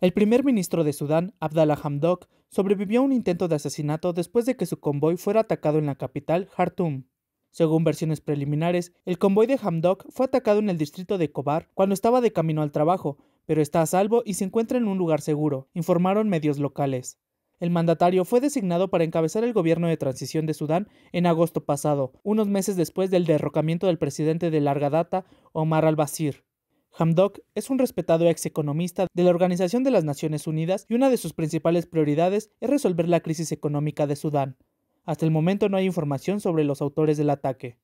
El primer ministro de Sudán, Abdallah Hamdok, sobrevivió a un intento de asesinato después de que su convoy fuera atacado en la capital, Khartoum. Según versiones preliminares, el convoy de Hamdok fue atacado en el distrito de Kobar cuando estaba de camino al trabajo, pero está a salvo y se encuentra en un lugar seguro, informaron medios locales. El mandatario fue designado para encabezar el gobierno de transición de Sudán en agosto pasado, unos meses después del derrocamiento del presidente de larga data, Omar al basir Hamdok es un respetado ex economista de la Organización de las Naciones Unidas y una de sus principales prioridades es resolver la crisis económica de Sudán. Hasta el momento no hay información sobre los autores del ataque.